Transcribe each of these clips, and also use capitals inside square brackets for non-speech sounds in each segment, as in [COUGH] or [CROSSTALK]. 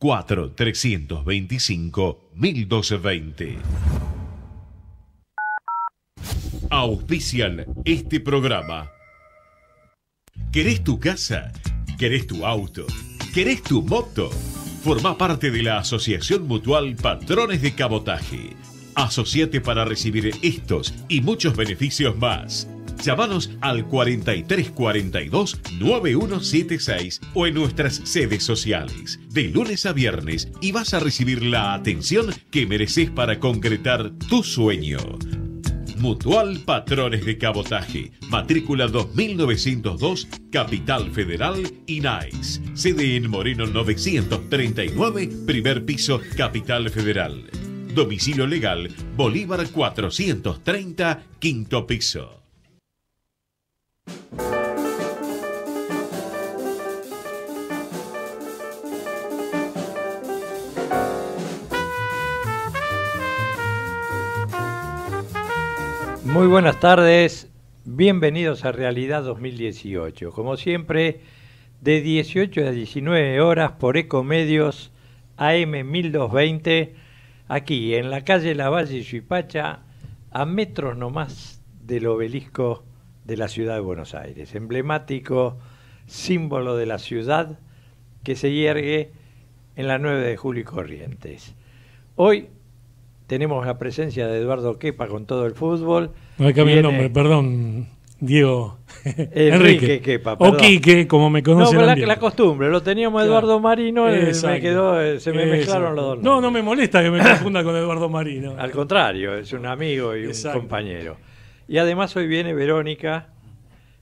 4-325-1220. Auspician este programa. ¿Querés tu casa? ¿Querés tu auto? ¿Querés tu moto? Forma parte de la Asociación Mutual Patrones de Cabotaje. Asociate para recibir estos y muchos beneficios más. Llámanos al 4342-9176 o en nuestras sedes sociales, de lunes a viernes, y vas a recibir la atención que mereces para concretar tu sueño. Mutual Patrones de Cabotaje, matrícula 2902, Capital Federal, Nice, sede en Moreno 939, primer piso, Capital Federal. Domicilio legal, Bolívar 430, quinto piso. Muy buenas tardes, bienvenidos a Realidad 2018. Como siempre, de 18 a 19 horas por Ecomedios AM 1220, aquí en la calle Lavalle y Suipacha, a metros nomás del obelisco de la ciudad de Buenos Aires, emblemático símbolo de la ciudad que se hiergue en la 9 de julio y Corrientes. Hoy tenemos la presencia de Eduardo Quepa con todo el fútbol. No he cambiado el nombre, perdón, Diego. Enrique, Kepa [LAUGHS] O Quique, como me conocen. No, la, la, costumbre, lo teníamos Eduardo Marino, eh, me eh, se me mezclaron los dos. No, no me molesta que me [COUGHS] confunda con Eduardo Marino. Al contrario, es un amigo y un compañero. Y además hoy viene Verónica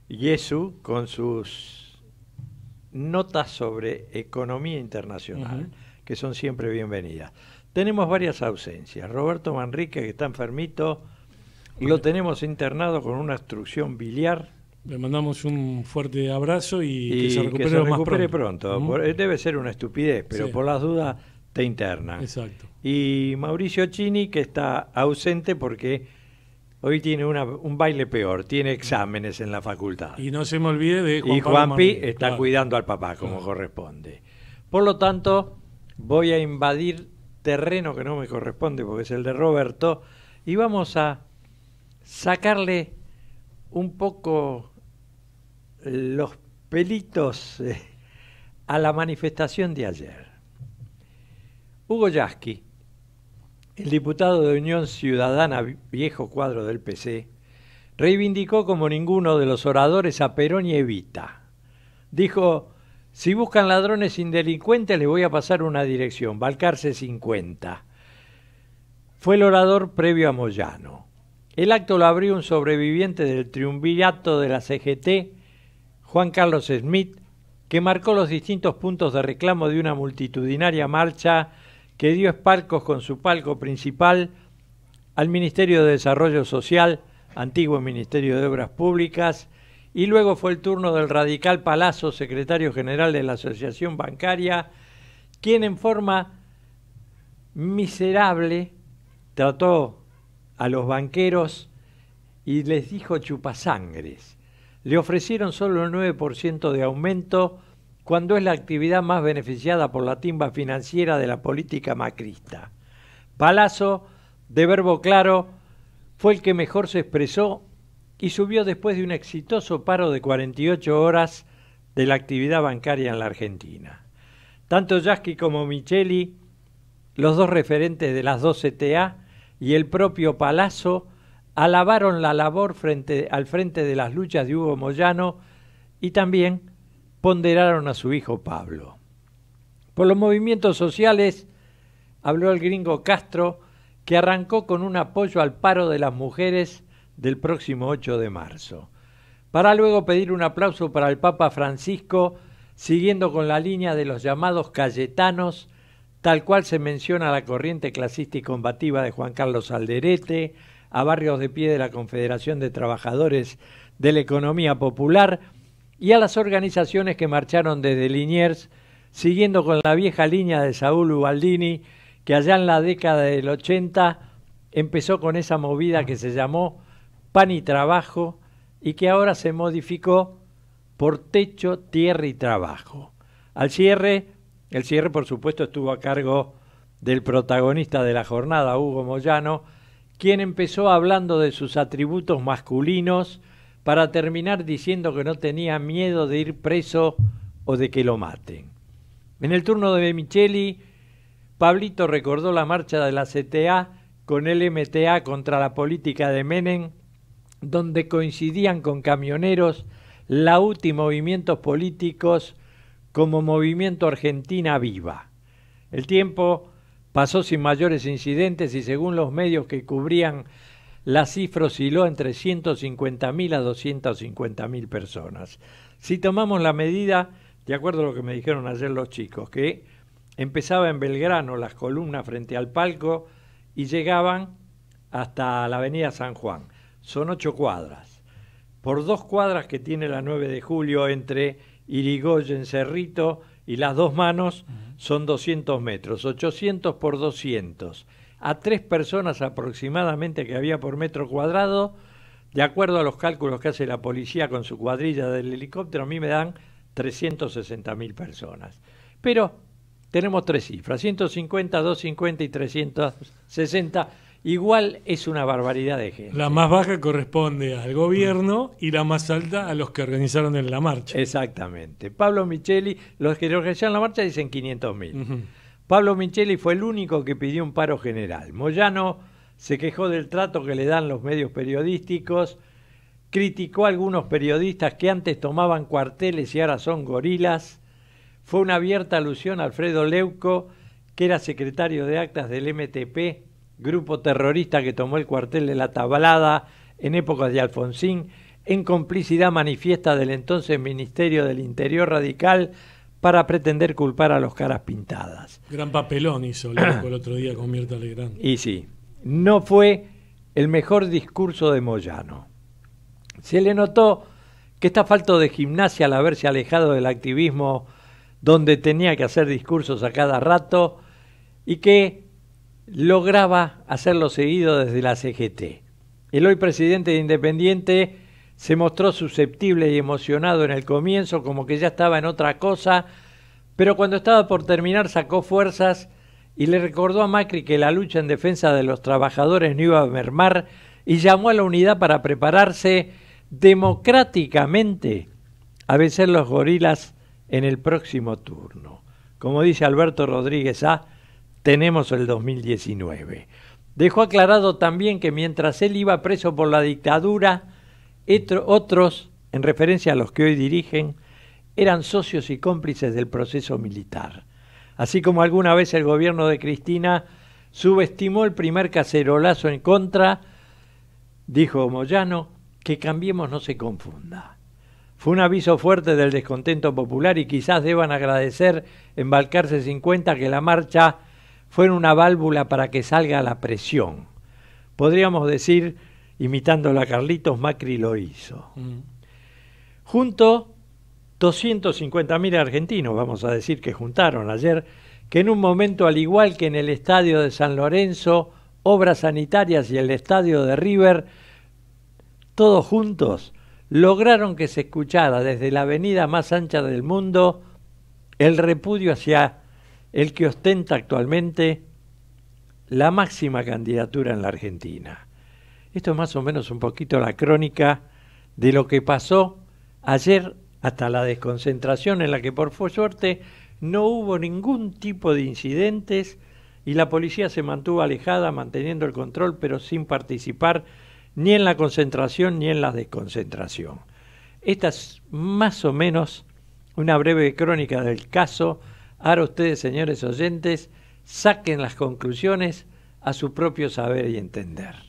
Yesu con sus notas sobre economía internacional, que son siempre bienvenidas. Tenemos varias ausencias. Roberto Manrique, que está enfermito, lo tenemos internado con una obstrucción biliar. Le mandamos un fuerte abrazo y, que se recupere, que se recupere pronto. Eh, debe ser una estupidez, pero por las dudas te interna. Exacto. Y Mauricio Chini, que está ausente porque Hoy tiene un baile peor, tiene mm. exámenes en la facultad. Y no se me olvide de Juan Y Juanpi está cuidando al papá como corresponde. Por lo tanto, voy a invadir terreno que no me corresponde porque es el de Roberto y vamos a sacarle un poco eh, los pelitos eh, a la manifestación de ayer. Hugo Yasky el diputado de Unión Ciudadana, viejo cuadro del PC, reivindicó como ninguno de los oradores a Perón y Evita. Dijo, si buscan ladrones sin delincuentes les voy a pasar una dirección, Balcarce 50. Fue el orador previo a Moyano. El acto lo abrió un sobreviviente del triunvirato de la CGT, Juan Carlos Smith, que marcó los distintos puntos de reclamo de una multitudinaria marcha que dio espalcos con su palco principal al Ministerio de Desarrollo Social, antiguo Ministerio de Obras Públicas, y luego fue el turno del radical Palazzo, secretario general de la Asociación Bancaria, quien en forma miserable trató a los banqueros y les dijo chupasangres. Le ofrecieron solo el 9% de aumento cuando es la actividad más beneficiada por la timba financiera de la política macrista. Palazzo, de verbo claro, fue el que mejor se expresó y subió después de un exitoso paro de 48 horas de la actividad bancaria en la Argentina. Tanto Yasky como Micheli, los dos referentes de las dos CTA y el propio Palazzo, alabaron la labor frente, al frente de las luchas de Hugo Moyano y también ponderaron a su hijo Pablo. Por los movimientos sociales habló el gringo Castro, que arrancó con un apoyo al paro de las mujeres del próximo 8 de marzo, para luego pedir un aplauso para el Papa Francisco, siguiendo con la línea de los llamados Cayetanos, tal cual se menciona la corriente clasista y combativa de Juan Carlos Alderete, a barrios de pie de la Confederación de Trabajadores de la Economía Popular, y a las organizaciones que marcharon desde Liniers, siguiendo con la vieja línea de Saúl Ubaldini, que allá en la década del 80 empezó con esa movida que se llamó Pan y Trabajo y que ahora se modificó por Techo, Tierra y Trabajo. Al cierre, el cierre por supuesto estuvo a cargo del protagonista de la jornada, Hugo Moyano, quien empezó hablando de sus atributos masculinos para terminar diciendo que no tenía miedo de ir preso o de que lo maten. En el turno de Micheli, Pablito recordó la marcha de la CTA con el MTA contra la política de Menem, donde coincidían con camioneros, la y movimientos políticos como Movimiento Argentina Viva. El tiempo pasó sin mayores incidentes y según los medios que cubrían la cifra osciló entre 150.000 a 250.000 personas. Si tomamos la medida, de acuerdo a lo que me dijeron ayer los chicos, que empezaba en Belgrano las columnas frente al palco y llegaban hasta la avenida San Juan. Son ocho cuadras. Por dos cuadras que tiene la 9 de julio entre Irigoyen, Cerrito y las dos manos, son 200 metros. 800 por 200 a tres personas aproximadamente que había por metro cuadrado. De acuerdo a los cálculos que hace la policía con su cuadrilla del helicóptero, a mí me dan sesenta mil personas. Pero tenemos tres cifras, 150, 250 y 360. Igual es una barbaridad de gente. La más baja corresponde al gobierno y la más alta a los que organizaron en la marcha. Exactamente. Pablo Micheli, los que organizaron la marcha dicen 500.000 Pablo Micheli fue el único que pidió un paro general. Moyano se quejó del trato que le dan los medios periodísticos, criticó a algunos periodistas que antes tomaban cuarteles y ahora son gorilas. Fue una abierta alusión a Alfredo Leuco, que era secretario de actas del MTP, grupo terrorista que tomó el cuartel de la Tablada en época de Alfonsín, en complicidad manifiesta del entonces Ministerio del Interior Radical para pretender culpar a los caras pintadas. Gran papelón hizo el otro día con Mirta Legrand. Y sí, no fue el mejor discurso de Moyano. Se le notó que está falto de gimnasia al haberse alejado del activismo donde tenía que hacer discursos a cada rato y que lograba hacerlo seguido desde la CGT. El hoy presidente de Independiente se mostró susceptible y emocionado en el comienzo, como que ya estaba en otra cosa, pero cuando estaba por terminar sacó fuerzas y le recordó a Macri que la lucha en defensa de los trabajadores no iba a mermar y llamó a la unidad para prepararse democráticamente a vencer los gorilas en el próximo turno. Como dice Alberto Rodríguez A, ¿ah? tenemos el 2019. Dejó aclarado también que mientras él iba preso por la dictadura, otros, en referencia a los que hoy dirigen, eran socios y cómplices del proceso militar. Así como alguna vez el gobierno de Cristina subestimó el primer cacerolazo en contra, dijo Moyano, que Cambiemos no se confunda. Fue un aviso fuerte del descontento popular y quizás deban agradecer en Balcarce 50 que la marcha fuera una válvula para que salga la presión. Podríamos decir imitándola a Carlitos, Macri lo hizo. Mm. Junto 250.000 argentinos, vamos a decir, que juntaron ayer, que en un momento, al igual que en el estadio de San Lorenzo, Obras Sanitarias y el estadio de River, todos juntos, lograron que se escuchara desde la avenida más ancha del mundo el repudio hacia el que ostenta actualmente la máxima candidatura en la Argentina, esto es más o menos un poquito la crónica de lo que pasó ayer hasta la desconcentración en la que por suerte no hubo ningún tipo de incidentes y la policía se mantuvo alejada manteniendo el control pero sin participar ni en la concentración ni en la desconcentración. Esta es más o menos una breve crónica del caso. Ahora ustedes, señores oyentes, saquen las conclusiones a su propio saber y entender.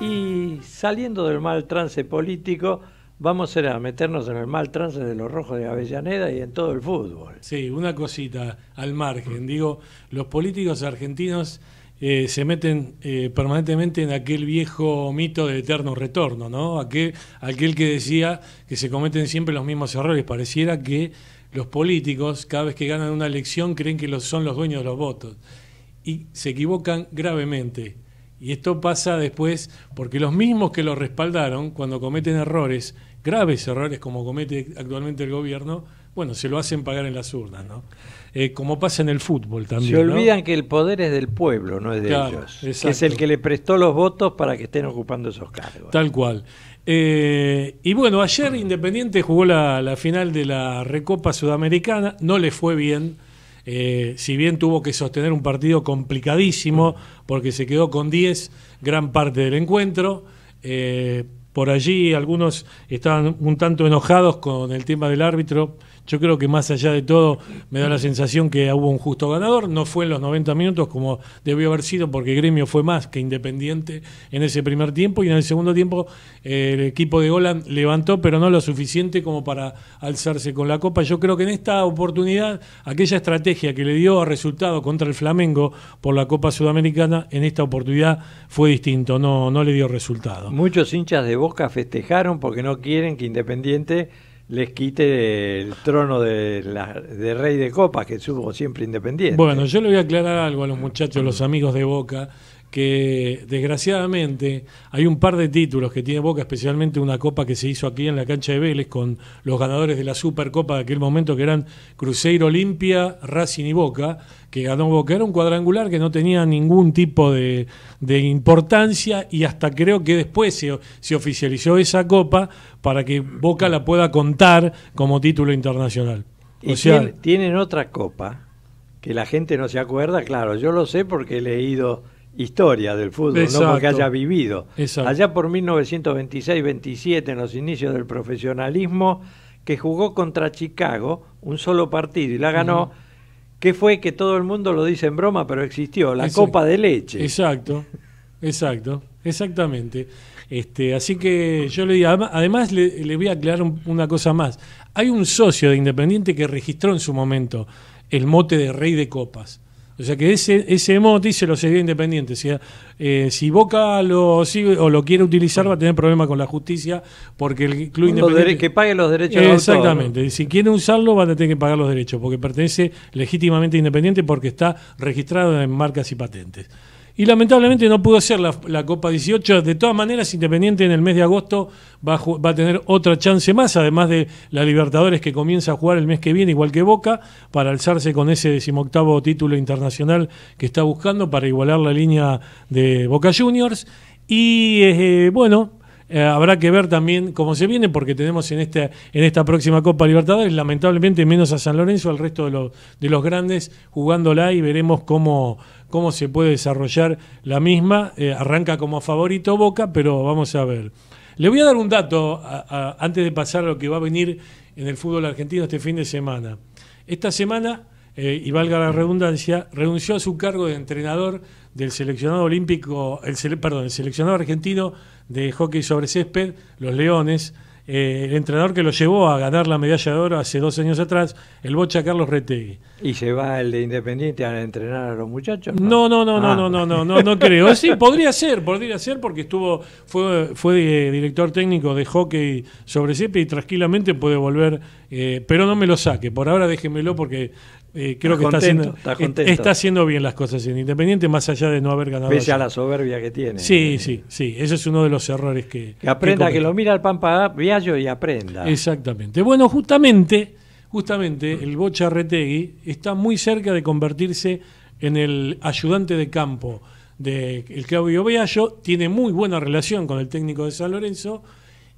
Y saliendo del mal trance político, vamos a meternos en el mal trance de los rojos de Avellaneda y en todo el fútbol. Sí, una cosita al margen. Digo, los políticos argentinos eh, se meten eh, permanentemente en aquel viejo mito de eterno retorno, ¿no? Aquel, que decía que se cometen siempre los mismos errores. Pareciera que los políticos, cada vez que ganan una elección, creen que los, son los dueños de los votos. Y se equivocan gravemente. Y esto pasa después porque los mismos que los respaldaron, cuando cometen errores, graves errores como comete actualmente el gobierno, bueno, se lo hacen pagar en las urnas, ¿no? Eh, como pasa en el fútbol también. Se olvidan que el poder es del pueblo, no es de ellos. Que es el que le prestó los votos para que estén ocupando esos cargos. Tal cual. Eh, y bueno, ayer Independiente jugó la, final de la Recopa Sudamericana, no le fue bien. Eh, si bien tuvo que sostener un partido complicadísimo, porque se quedó con 10 gran parte del encuentro, por allí algunos estaban un tanto enojados con el tema del árbitro, yo creo que más allá de todo me da la sensación que hubo un justo ganador. No fue en los 90 minutos como debió haber sido porque Gremio fue más que Independiente en ese primer tiempo y en el segundo tiempo eh, el equipo de Golan levantó pero no lo suficiente como para alzarse con la copa. Yo creo que en esta oportunidad aquella estrategia que le dio a resultado contra el Flamengo por la Copa Sudamericana en esta oportunidad fue distinto, no, no le dio resultado. Muchos hinchas de Boca festejaron porque no quieren que Independiente les quite el trono de, rey de copas que subo siempre independiente. Bueno, yo le voy a aclarar algo a los muchachos, los amigos de Boca que desgraciadamente hay un par de títulos que tiene Boca, especialmente una copa que se hizo aquí en la cancha de Vélez con los ganadores de la Supercopa de aquel momento que eran Cruzeiro, Olimpia, Racing y Boca, que ganó Boca. Era un cuadrangular que no tenía ningún tipo de, importancia y hasta creo que después se, se oficializó esa copa para que Boca la pueda contar como título internacional. tienen otra copa que la gente no se acuerda, claro, yo lo sé porque he leído historia del fútbol, no porque haya vivido. Allá por 1926-27, en los inicios del profesionalismo, que jugó contra Chicago un solo partido y la ganó, que fue que todo el mundo lo dice en broma, pero existió, la copa de leche. Exacto. Exacto, exactamente. Este, así que yo le digo, además le, voy a aclarar una cosa más. Hay un socio de Independiente que registró en su momento el mote de Rey de Copas. O sea que ese, ese emote se lo sería Independiente. Eh, si Boca lo sigue o lo quiere utilizar, va a tener problemas con la justicia porque el club independiente. que pague los derechos. exactamente. Si quiere usarlo, va a tener que pagar los derechos porque pertenece legítimamente a Independiente porque está registrado en marcas y patentes y lamentablemente no pudo ser la, Copa 18. De todas maneras, Independiente en el mes de agosto va a, tener otra chance más, además de la Libertadores que comienza a jugar el mes que viene, igual que Boca, para alzarse con ese decimoctavo título internacional que está buscando para igualar la línea de Boca Juniors. Y eh, bueno, eh, habrá que ver también cómo se viene, porque tenemos en esta, en esta próxima Copa Libertadores, lamentablemente menos a San Lorenzo, al resto de los, de los grandes jugándola y veremos cómo, cómo se puede desarrollar la misma. Eh, arranca como favorito Boca, pero vamos a ver. Le voy a dar un dato antes de pasar a lo que va a venir en el fútbol argentino este fin de semana. Esta semana, eh, y valga la redundancia, renunció a su cargo de entrenador del seleccionado olímpico, el, perdón, el seleccionado argentino de hockey sobre césped, los Leones. Eh, el entrenador que lo llevó a ganar la medalla de oro hace dos años atrás, el Bocha Carlos Retegui. ¿Y se va el de Independiente a entrenar a los muchachos? No, no, no, no, ah. no, no, no, no, no, creo. Sí, podría ser, podría ser porque estuvo, fue, fue eh, director técnico de hockey sobre césped y tranquilamente puede volver, eh, pero no me lo saque. Por ahora déjenmelo porque eh, creo que está, haciendo, está, haciendo, bien las cosas en Independiente, más allá de no haber ganado. Pese a la soberbia que tiene. Sí, sí, sí. Ese es uno de los errores que. Que aprenda, que, lo mira el Pampa Viallo y aprenda. Exactamente. Bueno, justamente, justamente el Bocha Retegui está muy cerca de convertirse en el ayudante de campo del Claudio Viallo. Tiene muy buena relación con el técnico de San Lorenzo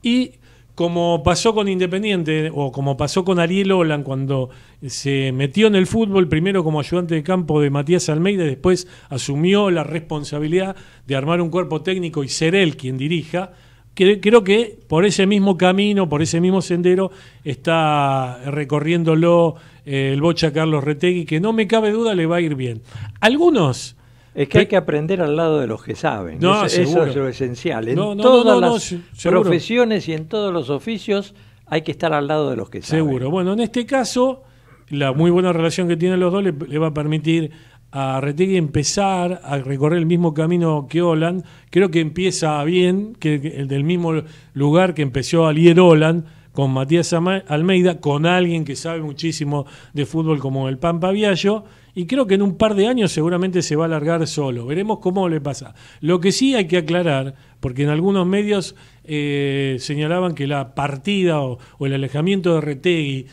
y como pasó con Independiente o como pasó con Ariel Olan cuando se metió en el fútbol, primero como ayudante de campo de Matías Almeida, después asumió la responsabilidad de armar un cuerpo técnico y ser él quien dirija. Creo que por ese mismo camino, por ese mismo sendero, está recorriéndolo eh, el bocha Carlos Retegui, que no me cabe duda le va a ir bien. Algunos es que hay que aprender al lado de los que saben. No, eso, es lo esencial. En todas las profesiones y en todos los oficios hay que estar al lado de los que saben. Seguro. Bueno, en este caso, la muy buena relación que tienen los dos le, va a permitir a Retegui empezar a recorrer el mismo camino que Oland. Creo que empieza bien, que, el del mismo lugar que empezó Alier Oland, con Matías Almeida, con alguien que sabe muchísimo de fútbol como el Pampa Viallo y creo que en un par de años seguramente se va a alargar solo. Veremos cómo le pasa. Lo que sí hay que aclarar, porque en algunos medios eh, señalaban que la partida o, el alejamiento de Retegui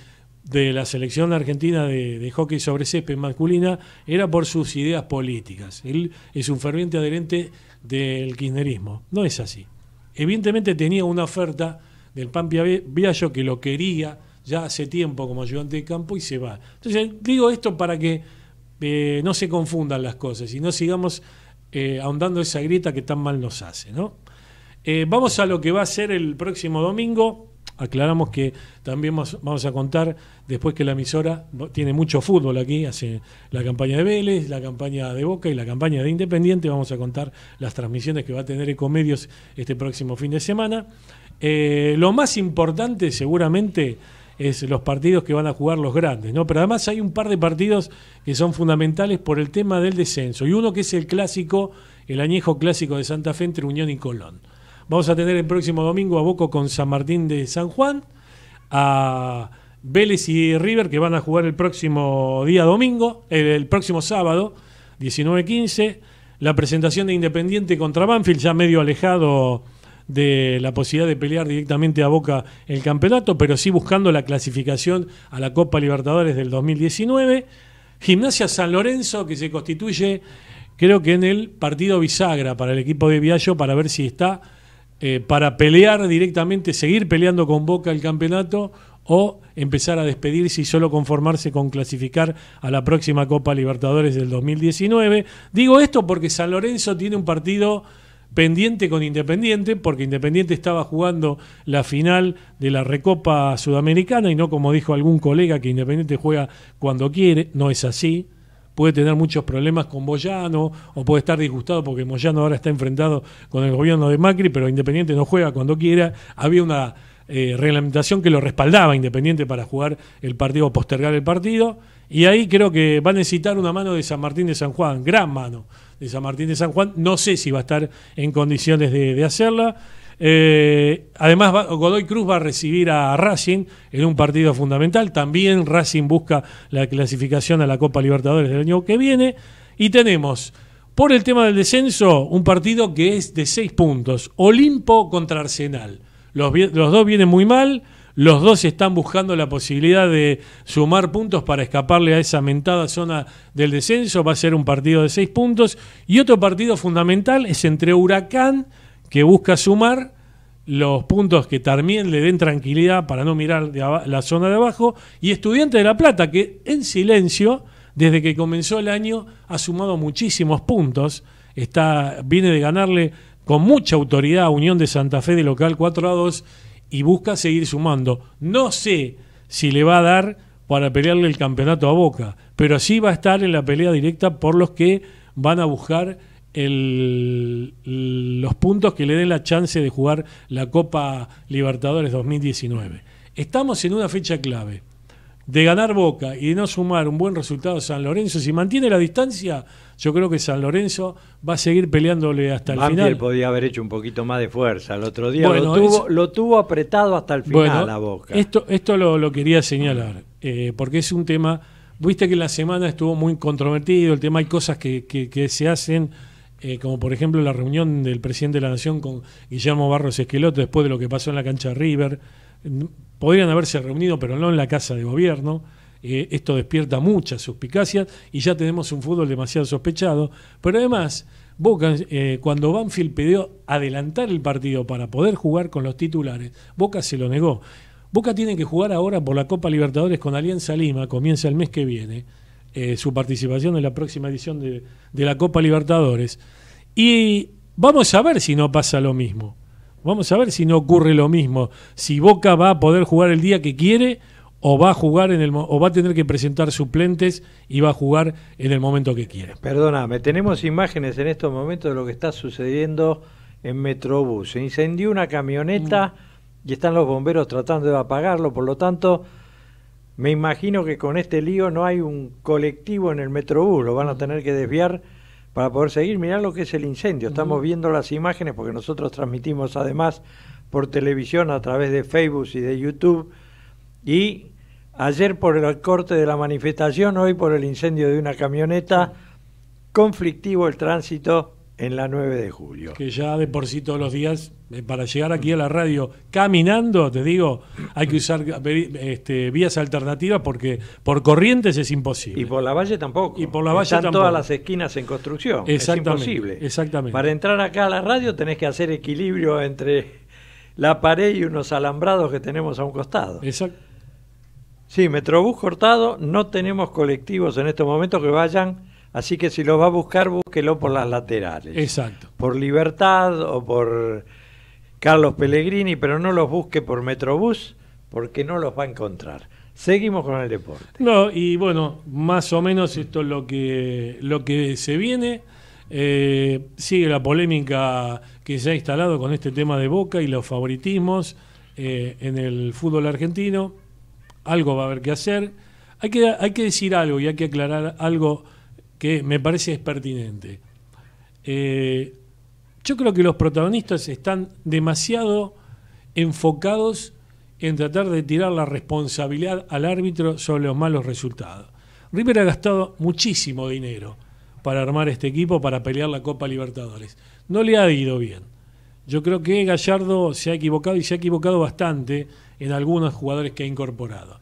de la selección argentina de, hockey sobre césped masculina era por sus ideas políticas. Él es un ferviente adherente del kirchnerismo. No es así. Evidentemente tenía una oferta del Pampi Viallo que lo quería ya hace tiempo como ayudante de campo y se va. Entonces digo esto para que eh, no se confundan las cosas y no sigamos eh, ahondando esa grieta que tan mal nos hace. ¿no? Eh, vamos a lo que va a ser el próximo domingo. Aclaramos que también vamos a contar, después que la emisora tiene mucho fútbol aquí, hace la campaña de Vélez, la campaña de Boca y la campaña de Independiente, vamos a contar las transmisiones que va a tener Ecomedios este próximo fin de semana. lo más importante seguramente es los partidos que van a jugar los grandes, ¿no? Pero además hay un par de partidos que son fundamentales por el tema del descenso. Y uno que es el clásico, el añejo clásico de Santa Fe entre Unión y Colón. Vamos a tener el próximo domingo a Boco con San Martín de San Juan, a Vélez y River que van a jugar el próximo día domingo, eh, el próximo sábado, 19-15, la presentación de Independiente contra Banfield, ya medio alejado de la posibilidad de pelear directamente a Boca el campeonato, pero sí buscando la clasificación a la Copa Libertadores del 2019. Gimnasia San Lorenzo, que se constituye creo que en el partido bisagra para el equipo de Viallo, para ver si está eh, para pelear directamente, seguir peleando con Boca el campeonato o empezar a despedirse y solo conformarse con clasificar a la próxima Copa Libertadores del 2019. Digo esto porque San Lorenzo tiene un partido pendiente con Independiente, porque Independiente estaba jugando la final de la Recopa Sudamericana y no como dijo algún colega que Independiente juega cuando quiere, no es así. Puede tener muchos problemas con Moyano o puede estar disgustado porque Moyano ahora está enfrentado con el gobierno de Macri, pero Independiente no juega cuando quiera. Había una eh, reglamentación que lo respaldaba Independiente para jugar el partido o postergar el partido. Y ahí creo que va a necesitar una mano de San Martín de San Juan, gran mano de San Martín de San Juan. No sé si va a estar en condiciones de, hacerla. Eh, además, Godoy Cruz va a recibir a Racing en un partido fundamental. También Racing busca la clasificación a la Copa Libertadores del año que viene. Y tenemos, por el tema del descenso, un partido que es de seis puntos. Olimpo contra Arsenal. los dos vienen muy mal. Los dos están buscando la posibilidad de sumar puntos para escaparle a esa mentada zona del descenso. Va a ser un partido de seis puntos. Y otro partido fundamental es entre Huracán, que busca sumar los puntos que también le den tranquilidad para no mirar la zona de abajo, y Estudiante de La Plata, que en silencio, desde que comenzó el año, ha sumado muchísimos puntos, está, viene de ganarle con mucha autoridad a Unión de Santa Fe de local 4 a 2, y busca seguir sumando. No sé si le va a dar para pelearle el campeonato a Boca, pero sí va a estar en la pelea directa por los que van a buscar los puntos que le den la chance de jugar la Copa Libertadores 2019. Estamos en una fecha clave. De ganar Boca y de no sumar un buen resultado a San Lorenzo, si mantiene la distancia, yo creo que San Lorenzo va a seguir peleándole hasta el final. final. podía haber hecho un poquito más de fuerza el otro día. lo, tuvo, apretado hasta el final la boca. Esto, esto lo, quería señalar, eh, porque es un tema. Viste que la semana estuvo muy controvertido el tema, hay cosas que, se hacen. Eh, como por ejemplo la reunión del presidente de la Nación con Guillermo Barros Esqueloto después de lo que pasó en la cancha River. Mm, podrían haberse reunido, pero no en la casa de gobierno. Eh, esto despierta muchas suspicacias y ya tenemos un fútbol demasiado sospechado. Pero además, Boca, eh, cuando Banfield pidió adelantar el partido para poder jugar con los titulares, Boca se lo negó. Boca tiene que jugar ahora por la Copa Libertadores con Alianza Lima, comienza el mes que viene, eh, su participación en la próxima edición de la Copa Libertadores. Y vamos a ver si no pasa lo mismo. Vamos a ver si no ocurre lo mismo, si Boca va a poder jugar el día que quiere o va a jugar en el o va a tener que presentar suplentes y va a jugar en el momento que quiera. Perdóname, tenemos imágenes en estos momentos de lo que está sucediendo en Metrobús. Se incendió una camioneta mm. y están los bomberos tratando de apagarlo, por lo tanto me imagino que con este lío no hay un colectivo en el Metrobús, lo van a tener que desviar para poder seguir. Mirá lo que es el incendio, mm. estamos viendo las imágenes porque nosotros transmitimos además por televisión a través de Facebook y de YouTube y ayer por el corte de la manifestación, hoy por el incendio de una camioneta, conflictivo el tránsito en la 9 de julio. Que ya de por sí todos los días, eh, para llegar aquí a la radio caminando, te digo, hay que usar este, vías alternativas porque por corrientes es imposible. Y por la valle tampoco. Y por la valle Están todas las esquinas en construcción. es imposible. Exactamente. Para entrar acá a la radio tenés que hacer equilibrio entre la pared y unos alambrados que tenemos a un costado. Exacto. Sí, Metrobús cortado, no tenemos colectivos en estos momentos que vayan, así que si los va a buscar, búsquelo por las laterales. Exacto. Por Libertad o por Carlos Pellegrini, pero no los busque por Metrobús porque no los va a encontrar. Seguimos con el deporte. No, y bueno, más o menos esto es lo que, lo que se viene. Eh, sigue la polémica que se ha instalado con este tema de Boca y los favoritismos eh, en el fútbol argentino algo va a haber que hacer. Hay que, hay que decir algo y hay que aclarar algo que me parece es pertinente. Eh, yo creo que los protagonistas están demasiado enfocados en tratar de tirar la responsabilidad al árbitro sobre los malos resultados. River ha gastado muchísimo dinero para armar este equipo para pelear la Copa Libertadores. No le ha ido bien. Yo creo que Gallardo se ha equivocado y se ha equivocado bastante en algunos jugadores que ha incorporado.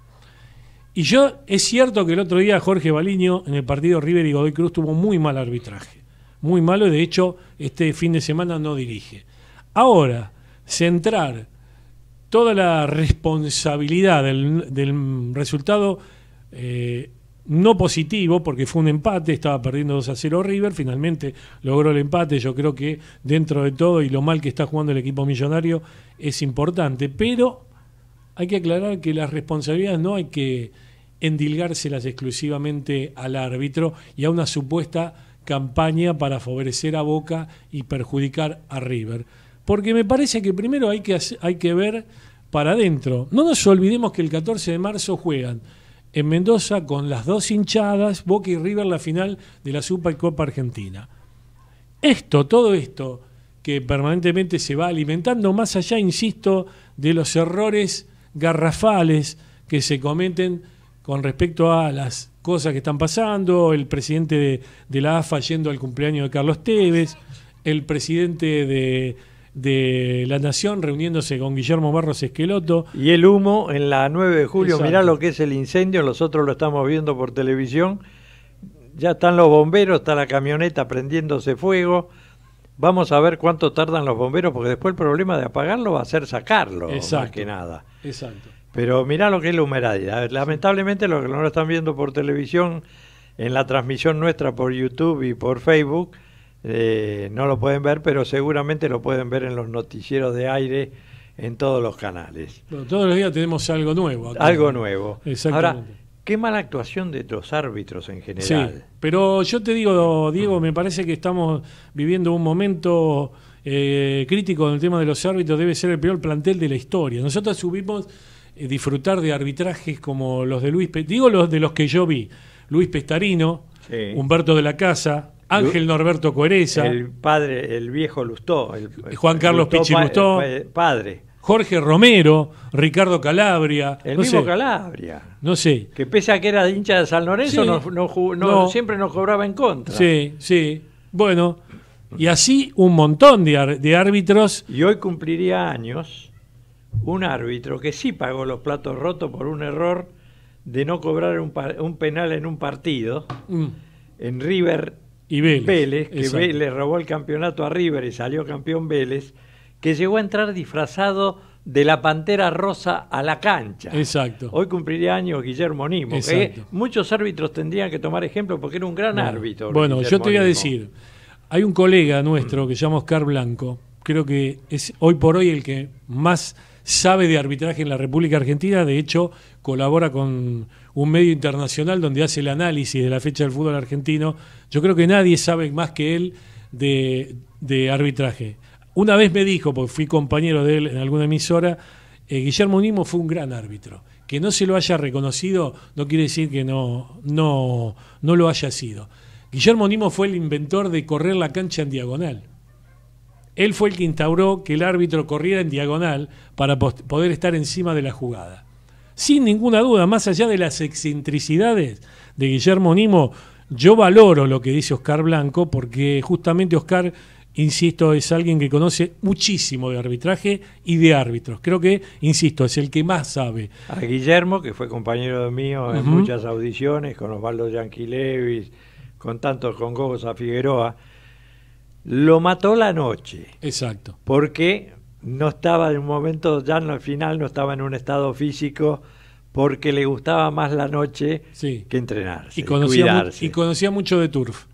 Y yo, es cierto que el otro día Jorge Baliño en el partido River y Godoy Cruz tuvo muy mal arbitraje. Muy malo y de hecho este fin de semana no dirige. Ahora, centrar toda la responsabilidad del, resultado eh, no positivo, porque fue un empate, estaba perdiendo 2 a 0 River, finalmente logró el empate, yo creo que dentro de todo y lo mal que está jugando el equipo millonario es importante, pero hay que aclarar que las responsabilidades no hay que endilgárselas exclusivamente al árbitro y a una supuesta campaña para favorecer a Boca y perjudicar a River. Porque me parece que primero hay que, hay que ver para adentro. No nos olvidemos que el 14 de marzo juegan en Mendoza con las dos hinchadas, Boca y River la final de la Supercopa Argentina. Esto, todo esto que permanentemente se va alimentando, más allá, insisto, de los errores garrafales que se cometen con respecto a las cosas que están pasando, el presidente de, de la AFA yendo al cumpleaños de Carlos Tevez, el presidente de, de la Nación reuniéndose con Guillermo Barros Esqueloto. Y el humo en la 9 de julio, mirá lo que es el incendio, nosotros lo estamos viendo por televisión. Ya están los bomberos, está la camioneta prendiéndose fuego. Vamos a ver cuánto tardan los bomberos, porque después el problema de apagarlo va a ser sacarlo, más que nada. Exacto. Pero mirá lo que es la humedad, Lamentablemente los que no lo están viendo por televisión, en la transmisión nuestra por YouTube y por Facebook, eh, no lo pueden ver, pero seguramente lo pueden ver en los noticieros de aire en todos los canales. todos los días tenemos algo nuevo. Algo nuevo. Ahora, qué mala actuación de los árbitros en general. Sí, pero yo te digo, Diego, me parece que estamos viviendo un momento eh, crítico en el tema de los árbitros. Debe ser el peor plantel de la historia. Nosotros subimos eh, disfrutar de arbitrajes como los de Luis, digo los de los que yo vi, Luis Pestarino, Humberto de la Casa, Ángel Norberto Cuereza. El padre, el viejo Lustó. Juan Carlos Pichi Lustó. padre. Jorge Romero, Ricardo Calabria. El mismo Calabria. No sé. Que pese a que era hincha de San Lorenzo, no, siempre nos cobraba en contra. Sí, sí. Bueno, y así un montón de, árbitros. Y hoy cumpliría años un árbitro que sí pagó los platos rotos por un error de no cobrar un, penal en un partido. Mm. En River y Vélez. que Vélez robó el campeonato a River y salió campeón Vélez, que llegó a entrar disfrazado de la Pantera Rosa a la cancha. Exacto. Hoy cumpliría años Guillermo Nimo. muchos árbitros tendrían que tomar ejemplo porque era un gran árbitro. Bueno, yo te voy a decir, hay un colega nuestro que se llama Oscar Blanco, creo que es hoy por hoy el que más sabe de arbitraje en la República Argentina, de hecho colabora con un medio internacional donde hace el análisis de la fecha del fútbol argentino, yo creo que nadie sabe más que él de, arbitraje. Una vez me dijo, porque fui compañero de él en alguna emisora, eh, Guillermo Nimo fue un gran árbitro. Que no se lo haya reconocido no quiere decir que no, no, no lo haya sido. Guillermo Nimo fue el inventor de correr la cancha en diagonal. Él fue el que instauró que el árbitro corriera en diagonal para poder estar encima de la jugada sin ninguna duda, más allá de las excentricidades de Guillermo Nimo, yo valoro lo que dice Oscar Blanco, porque justamente Oscar, insisto, es alguien que conoce muchísimo de arbitraje y de árbitros. Creo que, insisto, es el que más sabe. A Guillermo, que fue compañero mío en muchas audiciones, con Osvaldo Yanquilevis, con tantos congojos a Figueroa, lo mató la noche. Exacto. Porque no estaba en un momento, ya al final no estaba en un estado físico porque le gustaba más la noche que entrenarse. Y conocía, y conocía mucho de turf.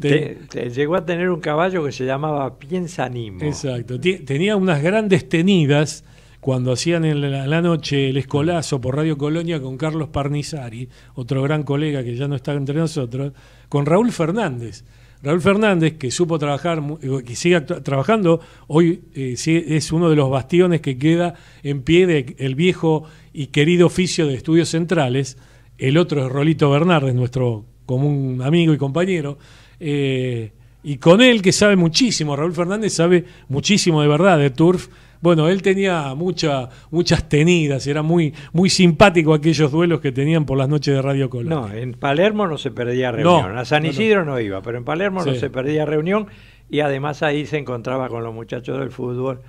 llegó a tener un caballo que se llamaba Piensa Exacto. Tenía unas grandes tenidas cuando hacían en la, la, noche el escolazo por Radio Colonia con Carlos Parnizari, otro gran colega que ya no está entre nosotros, con Raúl Fernández. Raúl Fernández, que supo trabajar, eh, que sigue trabajando, hoy eh, es uno de los bastiones que queda en pie del viejo y querido oficio de estudios centrales. El otro es Rolito Bernardes, nuestro común amigo y compañero. Eh, y con él, que sabe muchísimo, Raúl Fernández sabe muchísimo de verdad de turf bueno, él tenía mucha, muchas tenidas, era muy, muy simpático aquellos duelos que tenían por las noches de Radio Colón. No, en Palermo no se perdía reunión, a San Isidro no, iba, pero en Palermo no se perdía reunión y además ahí se encontraba con los muchachos del fútbol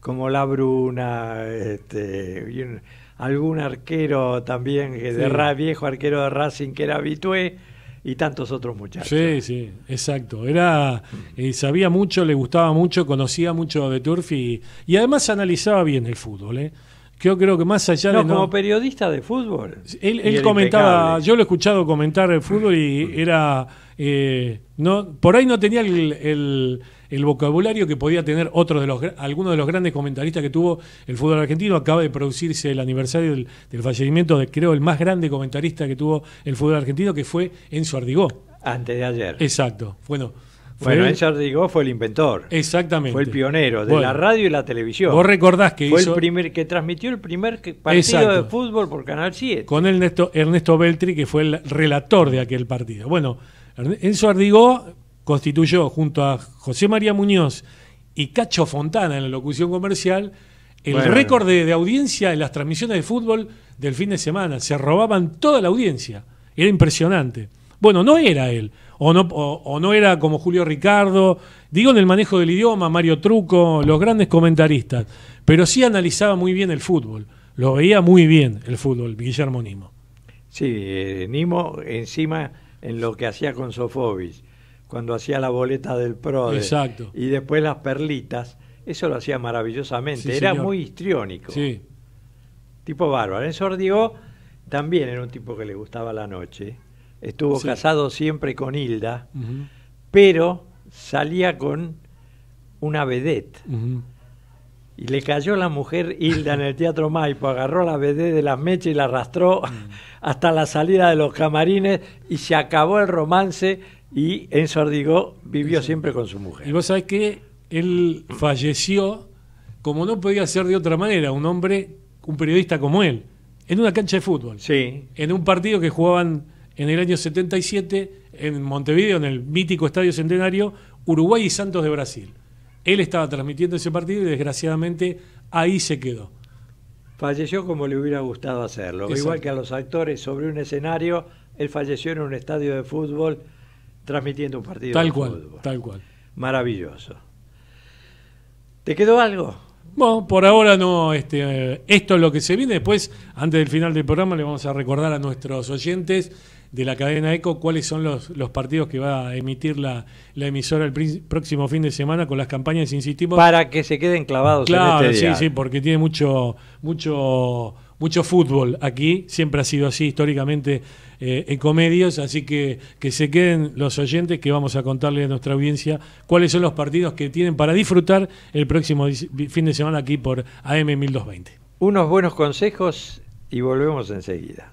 como La Bruna, este, algún arquero también, de de, viejo arquero de Racing que era habitué y tantos otros muchachos. Sí, sí, exacto. Era, eh, sabía mucho, le gustaba mucho, conocía mucho de Turf y, y, además analizaba bien el fútbol. ¿eh? Yo creo que más allá de. No, como periodista de fútbol. Él, comentaba, yo lo he escuchado comentar el fútbol y mm. era. Eh, no, por ahí no tenía el, vocabulario que podía tener otro de los alguno de los grandes comentaristas que tuvo el fútbol argentino. Acaba de producirse el aniversario del, del fallecimiento de, creo, el más grande comentarista que tuvo el fútbol argentino, que fue Enzo Ardigó. Antes de ayer. Exacto. Bueno. Bueno, Enzo Ardigó fue el inventor. Exactamente. Fue el pionero de la radio y la televisión. Vos recordás que fue el primer que transmitió el primer partido de fútbol por Canal 7. Con Ernesto, Ernesto Beltri, que fue el relator de aquel partido. Bueno, Enzo Ardigó constituyó junto a José María Muñoz y Cacho Fontana en la locución comercial el récord de, de audiencia en las transmisiones de fútbol del fin de semana. Se robaban toda la audiencia. Era impresionante. Bueno, no era él o no, era como Julio Ricardo, digo en el manejo del idioma, Mario Truco, los grandes comentaristas, pero sí analizaba muy bien el fútbol, lo veía muy bien el fútbol, Guillermo Nimo. Sí, eh, Nimo encima en lo que hacía con Sofobis, cuando hacía la boleta del PRO y después las perlitas, eso lo hacía maravillosamente, era muy histriónico. Sí. Tipo bárbaro. En Sordió también era un tipo que le gustaba la noche estuvo casado siempre con Hilda, pero salía con una vedette. Y le cayó la mujer Hilda en el Teatro Maipo, agarró la vedette de las mechas y la arrastró mm. [LAUGHS] hasta la salida de los camarines y se acabó el romance y Enzo Ardigó vivió siempre con su mujer. Y vos sabés que él falleció como no podía ser de otra manera, un hombre, un periodista como él, en una cancha de fútbol. Sí. En un partido que jugaban en el año 77, en Montevideo, en el mítico Estadio Centenario, Uruguay y Santos de Brasil. Él estaba transmitiendo ese partido y desgraciadamente ahí se quedó. Falleció como le hubiera gustado hacerlo. Igual que a los actores sobre un escenario, él falleció en un estadio de fútbol transmitiendo un partido tal de fútbol. Tal cual. Maravilloso. ¿Te quedó algo? Bueno, por ahora no, este, eh, esto es lo que se viene. Después, antes del final del programa, le vamos a recordar a nuestros oyentes de la cadena ECO cuáles son los, partidos que va a emitir la, emisora el próximo fin de semana con las campañas, insistimos. Para que se queden clavados claro, en este sí, sí, porque tiene mucho, mucho mucho fútbol aquí, siempre ha sido así históricamente eh, en Comedios, así que que se queden los oyentes que vamos a contarle a nuestra audiencia cuáles son los partidos que tienen para disfrutar el próximo fin de semana aquí por AM 1220. Unos buenos consejos y volvemos enseguida.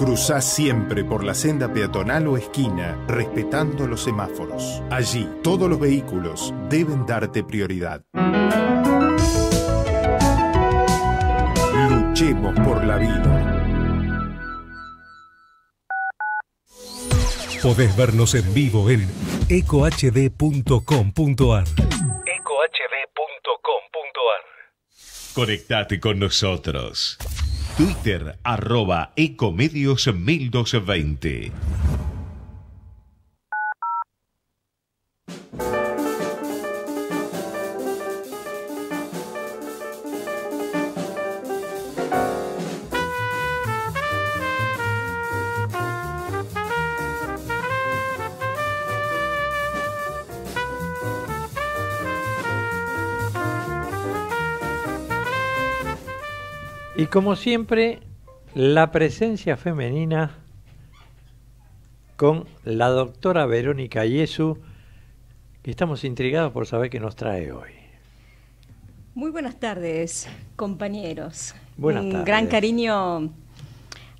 Cruzá siempre por la senda peatonal o esquina, respetando los semáforos. Allí, todos los vehículos deben darte prioridad. Luchemos por la vida. Podés vernos en vivo en ecohd.com.ar. ecohd.com.ar. Conectate con nosotros. Twitter arroba Ecomedios 1220. Y como siempre, la presencia femenina con la doctora Verónica Yesu, que estamos intrigados por saber qué nos trae hoy. Muy buenas tardes, compañeros. Buenas Un gran cariño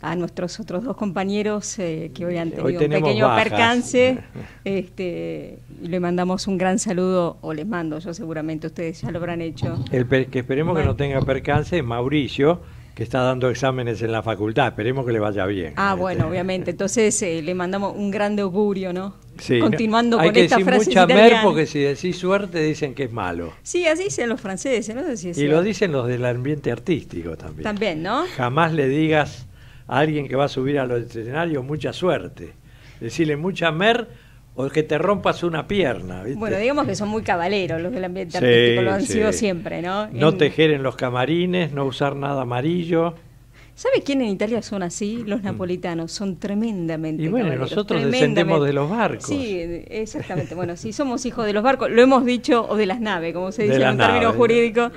a nuestros otros dos compañeros eh, que hoy han tenido un pequeño percance. [LAUGHS] Este, le mandamos un gran saludo, o les mando, yo seguramente ustedes ya lo habrán hecho. El que esperemos que no tenga percance es Mauricio, que está dando exámenes en la facultad. Esperemos que le vaya bien. Ah, este. bueno, obviamente. Entonces eh, le mandamos un grande augurio, ¿no? Sí, Continuando con que decir mucha porque si decís suerte dicen que es malo. Sí, así dicen los franceses, ¿no? Así y lo dicen los del ambiente artístico también. También, ¿no? Jamás le digas a alguien que va a subir a los escenarios mucha suerte. Decirle mucha mer o que te rompas una pierna. Bueno, digamos que son muy cabaleros los del ambiente artístico, lo han sido siempre, ¿no? No tejer en los camarines, no usar nada amarillo. ¿Sabe quién en Italia son así? Los mm. napolitanos, son tremendamente. Y bueno, nosotros descendemos de los barcos. Sí, exactamente. Bueno, si somos hijos de los barcos, lo hemos dicho, o de las naves, como se dice en un término jurídico.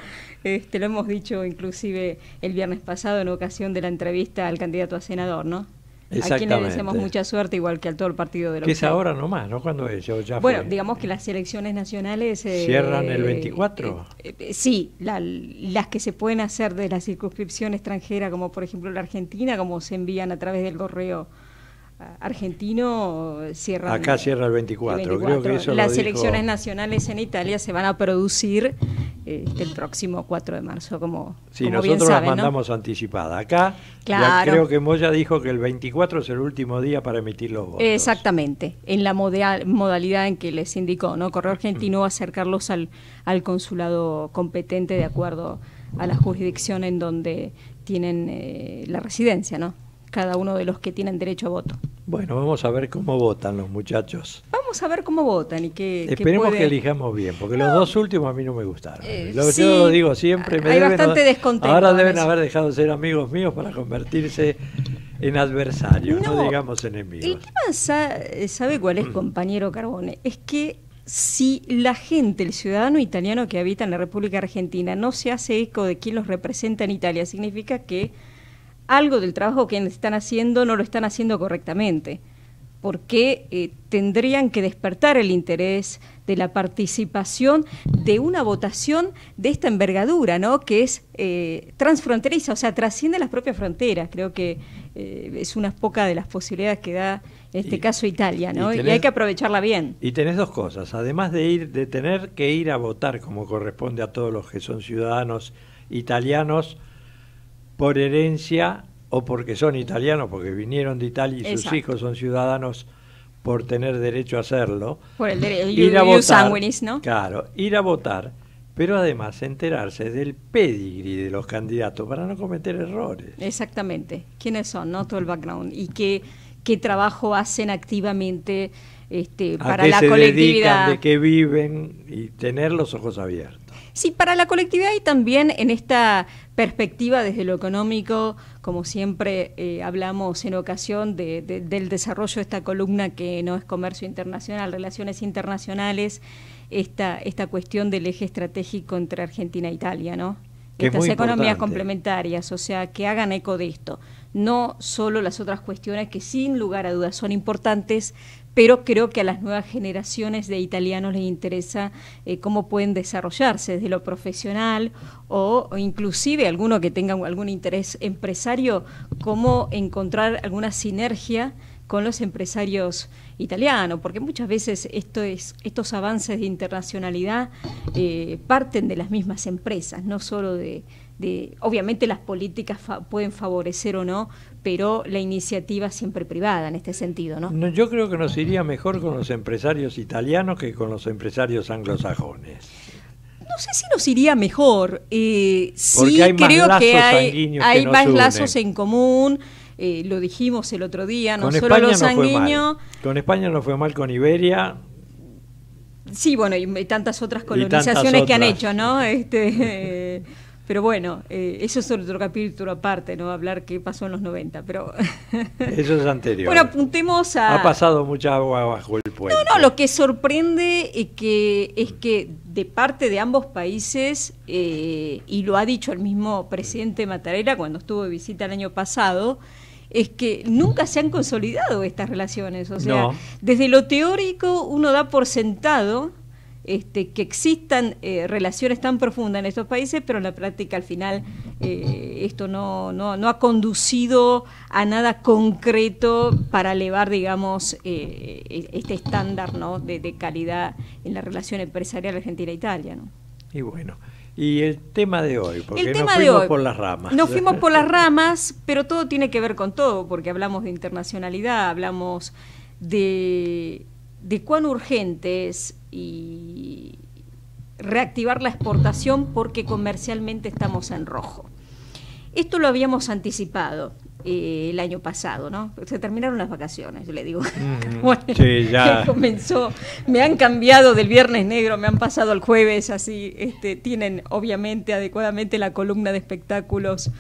Este, lo hemos dicho inclusive el viernes pasado en ocasión de la entrevista al candidato a senador, ¿no? a quien le deseamos mucha suerte, igual que al todo el partido de la Que es ahora nomás, ¿no? Cuando ya Bueno, digamos que las elecciones nacionales... Eh, ¿Cierran el 24? Eh, eh, sí, las que se pueden hacer de la circunscripción extranjera, como por ejemplo la Argentina, como se envían a través del correo argentino cierra acá cierra el 24, Creo que las elecciones nacionales en Italia se van a producir eh, el próximo 4 de marzo como sí nosotros las mandamos anticipada acá creo que Moya dijo que el 24 es el último día para emitir los votos exactamente en la modalidad en que les indicó no correo argentino acercarlos al al consulado competente de acuerdo a la jurisdicción en donde tienen eh, la residencia no cada uno de los que tienen derecho a voto. Bueno, vamos a ver cómo votan los muchachos. Vamos a ver cómo votan y qué. Esperemos que elijamos bien, porque los dos últimos a mí no me gustaron. Eh, lo, sí, yo digo siempre. Me hay bastante descontento. Ahora deben haber dejado de ser amigos míos para convertirse en adversarios, no, no digamos enemigos. El tema, eh, ¿sabe cuál es, mm. compañero Carbone? Es que si la gente, el ciudadano italiano que habita en la República Argentina, no se hace eco de quién los representa en Italia, significa que algo del trabajo que están haciendo no lo están haciendo correctamente, porque eh, tendrían que despertar el interés de la participación de una votación de esta envergadura, ¿no? que es eh, transfronteriza, o sea, trasciende las propias fronteras. Creo que eh, es una poca de las posibilidades que da este caso Italia, ¿no? Y, hay que aprovecharla bien. Y tenés dos cosas, además de de tener que ir a votar como corresponde a todos los que son ciudadanos italianos, por herencia o porque son italianos, porque vinieron de Italia y sus hijos son ciudadanos por tener derecho a hacerlo. Por el derecho, ir a votar, ¿no? Claro, ir a votar, pero además enterarse del pedigree de los candidatos para no cometer errores. Exactamente, quiénes son, ¿no? Todo el background y qué, qué trabajo hacen activamente este, para la se colectividad. de qué viven y tener los ojos abiertos. Sí, para la colectividad y también en esta perspectiva desde lo económico, como siempre eh, hablamos en ocasión de, del desarrollo de esta columna que no es comercio internacional, relaciones internacionales, esta, esta cuestión del eje estratégico entre Argentina e Italia, ¿no? Estas economías complementarias, o sea, que hagan eco de esto. No solo las otras cuestiones que sin lugar a dudas son importantes, pero creo que a las nuevas generaciones de italianos les interesa eh, cómo pueden desarrollarse desde lo profesional o, inclusive alguno que tenga algún interés empresario, cómo encontrar alguna sinergia con los empresarios italianos, porque muchas veces estos avances de internacionalidad eh, parten de las mismas empresas, no solo de, obviamente las políticas pueden favorecer o no, pero la iniciativa siempre privada en este sentido, ¿no? Yo creo que nos iría mejor con los empresarios italianos que con los empresarios anglosajones. No sé si nos iría mejor. Eh, sí, creo que hay, más lazos en común. Eh, lo dijimos el otro día, no solo los sanguíneos. con España no fue mal, con Iberia Sí, bueno, y, tantas otras colonizaciones que han hecho, ¿no? Este, [LAUGHS] Pero bueno, eh, eso es otro capítulo aparte, ¿no? Hablar qué pasó en los 90, pero... [LAUGHS] eso es anterior. Bueno, apuntemos a... Ha pasado mucha agua bajo el puente. No, no, lo que sorprende es eh, que, es que de parte de ambos países, eh, y lo ha dicho el mismo presidente Matarela cuando estuvo de visita el año pasado, es que nunca se han consolidado estas relaciones. O sea, desde lo teórico uno da por sentado este, que existan eh, relaciones tan profundas en estos países, pero en la práctica al final eh, esto no, no, ha conducido a nada concreto para elevar, digamos, eh, e-, este estándar ¿no? de, calidad en la relación empresarial Argentina-Italia. Y bueno. Y el tema de hoy, porque nos fuimos por las ramas. Nos fuimos por las ramas, pero todo tiene que ver con todo, porque hablamos de internacionalidad, hablamos de de cuán urgente es reactivar la exportación porque comercialmente estamos en rojo. Esto lo habíamos anticipado eh, el año pasado, ¿no? Se terminaron las vacaciones, yo le digo. Mm. [LAUGHS] bueno, ya. comenzó. Me han cambiado del viernes negro, me han pasado al jueves, así. Este, tienen, obviamente, adecuadamente la columna de espectáculos.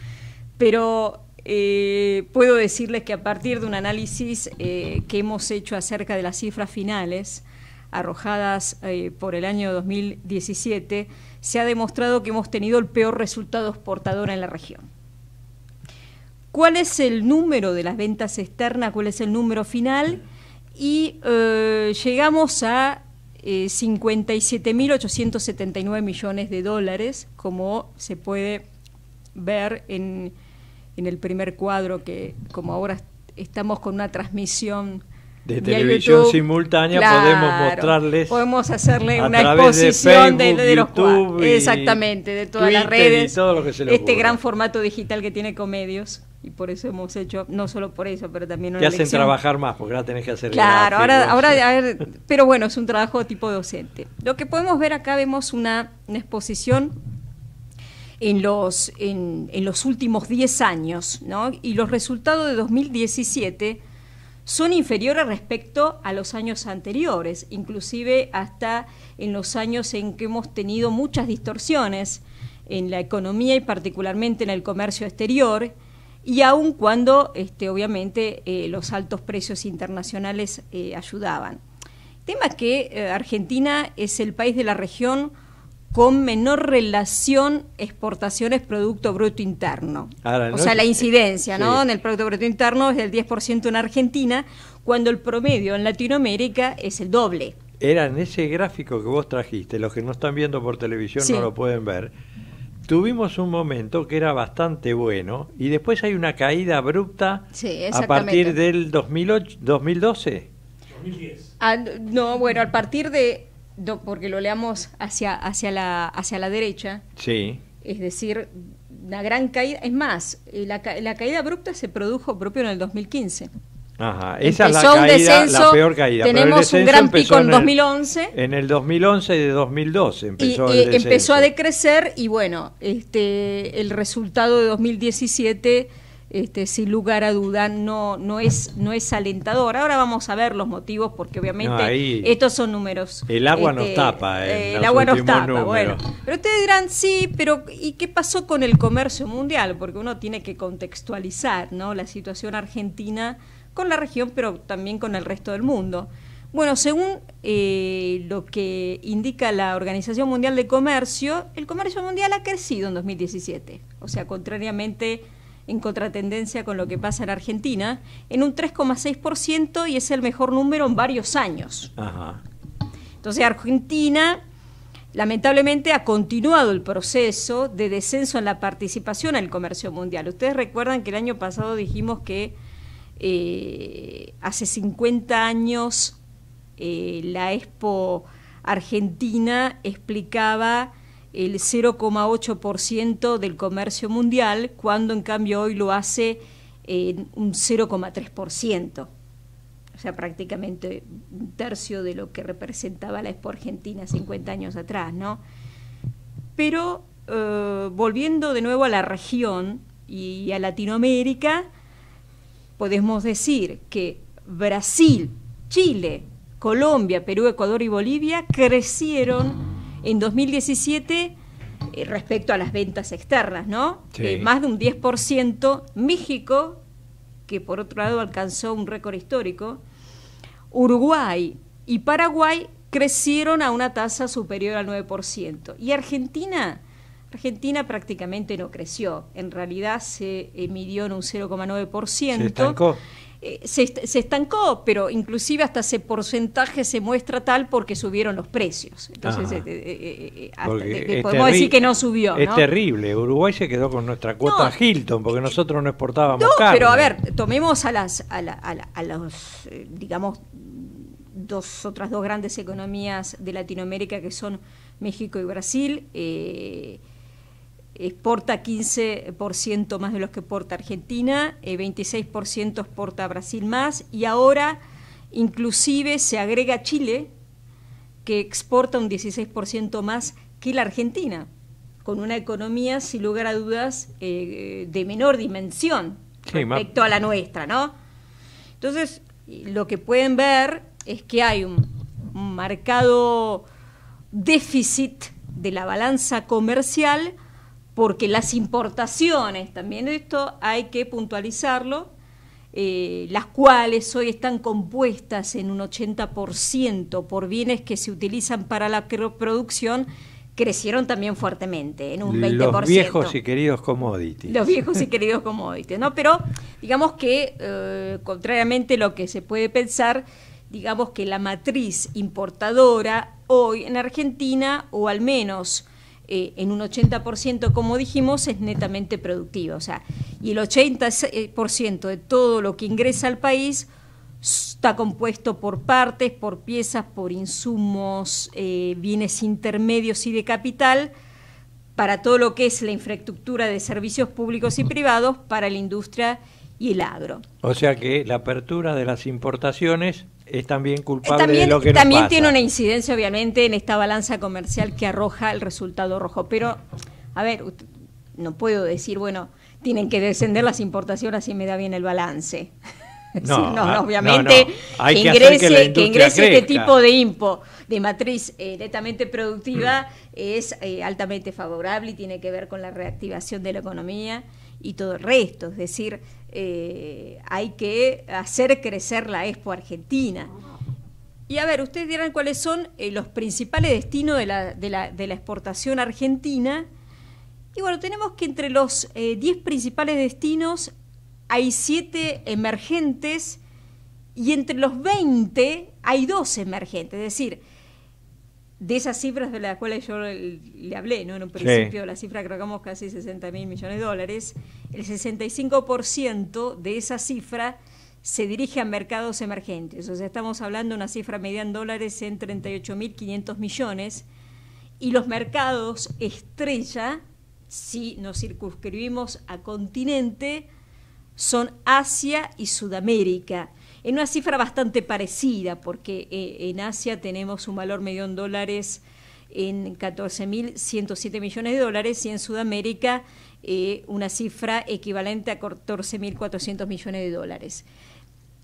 Pero eh, puedo decirles que a partir de un análisis eh, que hemos hecho acerca de las cifras finales arrojadas eh, por el año 2017, se ha demostrado que hemos tenido el peor resultado exportador en la región. ¿Cuál es el número de las ventas externas? ¿Cuál es el número final? Y llegamos a 57.879 millones de dólares, como se puede ver en, en el primer cuadro, que como ahora estamos con una transmisión de televisión simultánea podemos mostrarles podemos hacerle una exposición de, los YouTube exactamente de todas las redes este gran formato digital que tiene Comedios y por eso hemos hecho no solo por eso pero también una te hacen trabajar más porque ahora tenés que hacer claro ahora a ver, pero bueno es un trabajo tipo docente lo que podemos ver acá vemos una exposición en los, en, los últimos 10 años, y los resultados de 2017 son inferiores respecto a los años anteriores, inclusive hasta en los años en que hemos tenido muchas distorsiones en la economía y particularmente en el comercio exterior, y aun cuando este, obviamente eh, los altos precios internacionales eh, ayudaban. tema que eh, Argentina es el país de la región con menor relación exportaciones Producto Bruto Interno. O sea, la incidencia ¿no? en el Producto Bruto Interno es del 10% en Argentina, cuando el promedio en Latinoamérica es el doble. Era en ese gráfico que vos trajiste, los que no están viendo por televisión no lo pueden ver. Tuvimos un momento que era bastante bueno y después hay una caída abrupta a partir del 2008, 2012. 2010. no, bueno, a partir de porque lo leamos hacia, hacia, la, hacia la derecha. Sí. Es decir, la gran caída. Es más, eh, la, caída abrupta se produjo propio en el 2015. Ajá, esa es la, peor caída. Tenemos un gran pico en, 2011. en el 2011 y de 2012 empezó eh, Empezó a decrecer y bueno, este, el resultado de 2017 este, sin lugar a duda, no, no, es, no es alentador. Ahora vamos a ver los motivos, porque obviamente estos son números. El agua nos este, tapa. Eh, eh el agua nos tapa, bueno. Pero ustedes dirán, sí, pero ¿y qué pasó con el comercio mundial? Porque uno tiene que contextualizar ¿no? la situación argentina con la región, pero también con el resto del mundo. Bueno, según eh, lo que indica la Organización Mundial de Comercio, el comercio mundial ha crecido en 2017. O sea, contrariamente en contratendencia con lo que pasa en Argentina, en un 3,6% y es el mejor número en varios años. Entonces Argentina lamentablemente ha continuado el proceso de descenso en la participación en el comercio mundial. Ustedes recuerdan que el año pasado dijimos que eh, hace 50 años eh, la Expo Argentina explicaba el 0,8% del comercio mundial, cuando en cambio hoy lo hace un 0,3%, o sea, prácticamente un tercio de lo que representaba la Expo Argentina 50 años atrás, ¿no? Pero eh, volviendo de nuevo a la región y a Latinoamérica, podemos decir que Brasil, Chile, Colombia, Perú, Ecuador y Bolivia crecieron en 2017 eh, respecto a las ventas externas, ¿no? Eh, más de un 10%. México, que por otro lado alcanzó un récord histórico, Uruguay y Paraguay crecieron a una tasa superior al 9%. Y Argentina, Argentina prácticamente no creció, en realidad se eh, midió en un 0,9%. Eh, se, estancó, pero inclusive hasta ese porcentaje se muestra tal porque subieron los precios. Entonces, eh, eh, podemos decir que no subió. Es terrible, Uruguay se quedó con nuestra cuota Hilton, porque nosotros no exportábamos. No, pero a ver, tomemos a, las, a, los, digamos, dos otras dos grandes economías de Latinoamérica que son México y Brasil. Eh, exporta 15% más de los que exporta Argentina, 26% eh, exporta Brasil más y ahora inclusive se agrega Chile, que exporta un 16% más que la Argentina, con una economía sin lugar a dudas eh, de menor dimensión respecto a la nuestra, ¿no? Entonces, lo que pueden ver es que hay un marcado déficit de la balanza comercial, porque las importaciones, también esto hay que puntualizarlo, eh, las cuales hoy están compuestas en un 80% por bienes que se utilizan para la producción, crecieron también fuertemente, en un 20%. Los viejos y queridos commodities. Los viejos y queridos commodities, ¿no? Pero digamos que, eh, contrariamente a lo que se puede pensar, digamos que la matriz importadora hoy en Argentina, o al menos eh, en un 80%, como dijimos, es netamente productiva. O sea, y el 80% de todo lo que ingresa al país está compuesto por partes, por piezas, por insumos, eh, bienes intermedios y de capital para todo lo que es la infraestructura de servicios públicos y privados para la industria y el agro. O sea que la apertura de las importaciones es también culpable de lo que También tiene una incidencia, obviamente, en esta balanza comercial que arroja el resultado rojo. Pero, a ver, no puedo decir, bueno, tienen que descender las importaciones y me da bien el balance. [LAUGHS] No, no, ah, obviamente que, ingrese, este tipo de impo de matriz eh, netamente productiva mm. es eh, altamente favorable y tiene que ver con la reactivación de la economía y todo el resto. Es decir, eh, hay que hacer crecer la Expo Argentina. Y a ver, ustedes dirán cuáles son eh, los principales destinos de la, exportación argentina. Y bueno, tenemos que entre los 10 eh, principales destinos hay 7 emergentes y entre los 20 hay dos emergentes. Es decir, de esas cifras de las cuales yo le hablé, ¿no? En un principio la cifra creo que vamos casi 60 mil millones de dólares, el 65% de esa cifra se dirige a mercados emergentes. O sea, estamos hablando de una cifra media en dólares en 38.500 millones y los mercados estrella, si nos circunscribimos a continente, son Asia y Sudamérica en una cifra bastante parecida, porque eh, en Asia tenemos un valor medio en dólares en 14.107 millones de dólares y en Sudamérica eh, una cifra equivalente a 14.400 millones de dólares.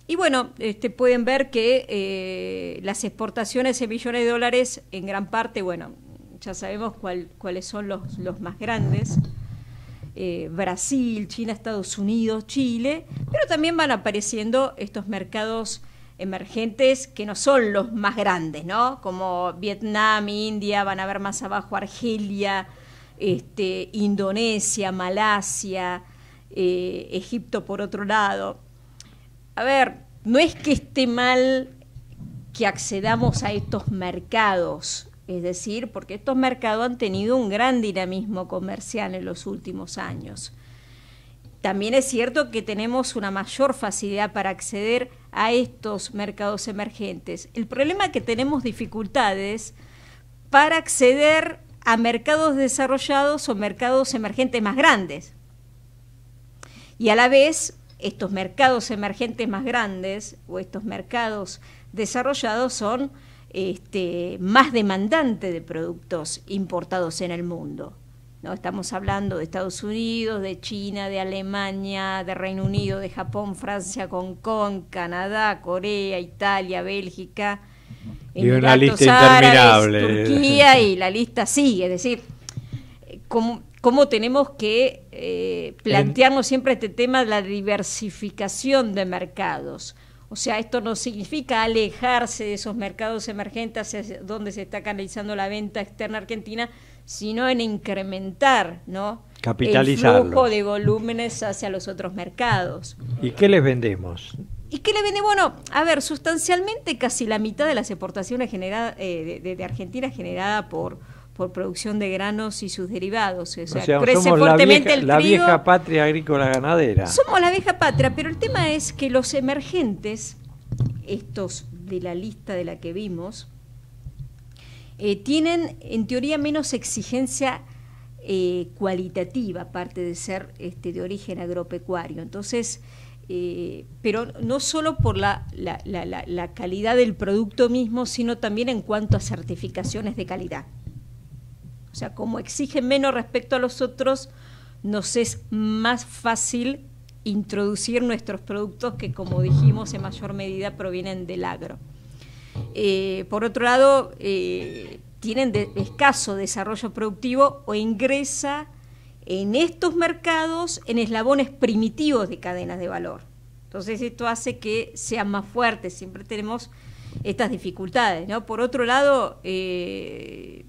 Y bueno, este, pueden ver que eh, las exportaciones en millones de dólares en gran parte, bueno, ya sabemos cuáles son los más grandes. Eh, Brasil, China, Estados Unidos, Chile, pero también van apareciendo estos mercados emergentes que no son los más grandes, ¿no? Como Vietnam, India, van a ver más abajo Argelia, este, Indonesia, Malasia, eh, Egipto por otro lado. A ver, no es que esté mal que accedamos a estos mercados, es decir, porque estos mercados han tenido un gran dinamismo comercial en los últimos años. También es cierto que tenemos una mayor facilidad para acceder a estos mercados emergentes. El problema es que tenemos dificultades para acceder a mercados desarrollados o mercados emergentes más grandes. Y a la vez, estos mercados emergentes más grandes o estos mercados desarrollados son este, más demandante de productos importados en el mundo. ¿no? Estamos hablando de Estados Unidos, de China, de Alemania, de Reino Unido, de Japón, Francia, Hong Kong, Canadá, Corea, Italia, Bélgica, y una lista Árabes, Turquía [LAUGHS] y la lista sigue. Es decir, cómo tenemos que eh, plantearnos siempre este tema de la diversificación de mercados. O sea, esto no significa alejarse de esos mercados emergentes donde se está canalizando la venta externa argentina, sino en incrementar, ¿no? El flujo de volúmenes hacia los otros mercados. ¿Y qué les vendemos? ¿Y qué le vende? Bueno, a ver, sustancialmente casi la mitad de las exportaciones generadas, eh, de, de, Argentina generada por, por producción de granos y sus derivados. O sea, crece somos fuertemente la vieja, patria agrícola ganadera. Somos la vieja patria, pero el tema es que los emergentes, estos de la lista de la que vimos, eh, tienen en teoría menos exigencia eh, cualitativa, aparte de ser este, de origen agropecuario. Entonces, eh, pero no solo por la calidad del producto mismo, sino también en cuanto a certificaciones de calidad. O sea, como exigen menos respecto a los otros, nos es más fácil introducir nuestros productos que, como dijimos, en mayor medida provienen del agro. Eh, por otro lado, eh, tienen escaso desarrollo productivo o ingresa en estos mercados en eslabones primitivos de cadenas de valor. Entonces esto hace que sean más fuertes, siempre tenemos estas dificultades. Por otro lado, eh,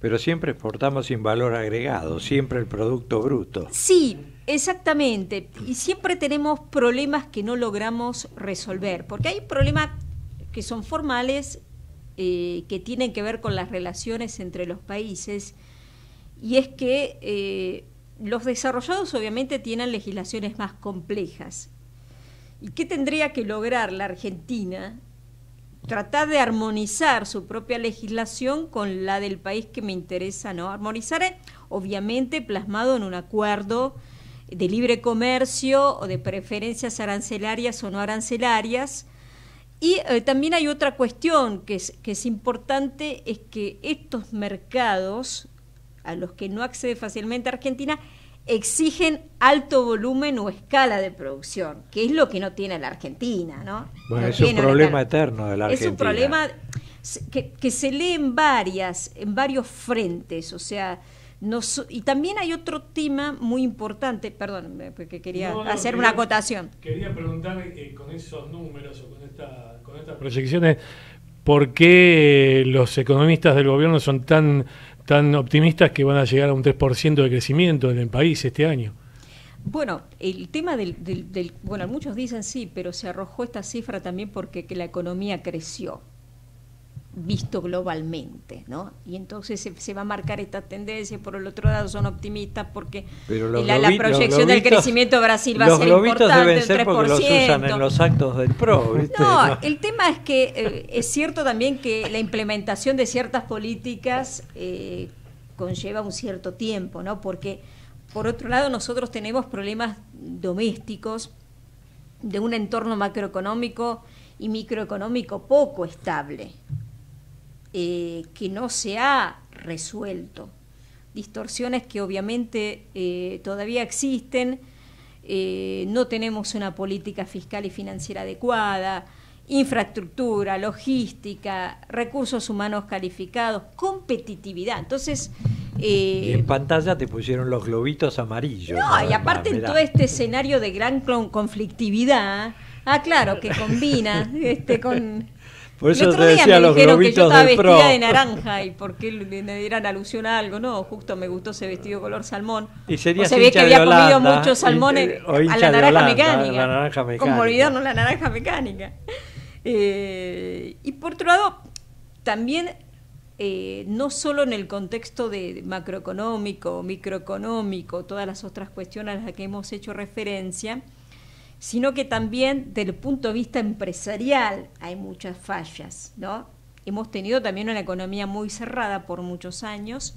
pero siempre exportamos sin valor agregado, siempre el producto bruto. Sí, exactamente. Y siempre tenemos problemas que no logramos resolver, porque hay problemas que son formales, eh, que tienen que ver con las relaciones entre los países, y es que eh, los desarrollados obviamente tienen legislaciones más complejas. ¿Y qué tendría que lograr la Argentina tratar de armonizar su propia legislación con la del país que me interesa, ¿no? Armonizar, eh, obviamente, plasmado en un acuerdo de libre comercio o de preferencias arancelarias o no arancelarias. Y eh, también hay otra cuestión que es, que es importante, es que estos mercados a los que no accede fácilmente Argentina exigen alto volumen o escala de producción, que es lo que no tiene la Argentina, ¿no? Bueno, es un problema eterno de la Argentina. Es un problema que, se lee en varias, en varios frentes, o sea, y también hay otro tema muy importante, perdón, porque quería hacer una acotación. Quería preguntar eh, con esos números o con, con estas proyecciones, ¿por qué eh, los economistas del gobierno son tan tan optimistas que van a llegar a un 3% de crecimiento en el país este año. Bueno, el tema del, del, Bueno, muchos dicen sí, pero se arrojó esta cifra también porque que la economía creció visto globalmente, ¿no? Y entonces se, va a marcar esta tendencia, por el otro lado son optimistas porque la, proyección del crecimiento de Brasil va a ser importante, deben ser Porque los en los actos del PRO, No, el tema es que eh, es cierto también que la implementación de ciertas políticas eh, conlleva un cierto tiempo, ¿no? Porque por otro lado nosotros tenemos problemas domésticos de un entorno macroeconómico y microeconómico poco estable, eh, que no se ha resuelto, distorsiones que obviamente eh, todavía existen, eh, no tenemos una política fiscal y financiera adecuada, infraestructura, logística, recursos humanos calificados, competitividad. Entonces, en pantalla te pusieron los globitos amarillos. No, y aparte ah, todo este escenario de gran conflictividad, ah, claro, que combina [LAUGHS] este, con por el otro día me dijeron que yo estaba vestida de naranja y porque me dieran alusión a algo, no, justo me gustó ese vestido color salmón. se ve que había comido muchos salmones eh, a la, naranja mecánica, Como olvidarnos la naranja mecánica. y por otro lado, también eh, no solo en el contexto de macroeconómico, microeconómico, todas las otras cuestiones a las que hemos hecho referencia, sino que también desde el punto de vista empresarial hay muchas fallas, ¿no? Hemos tenido también una economía muy cerrada por muchos años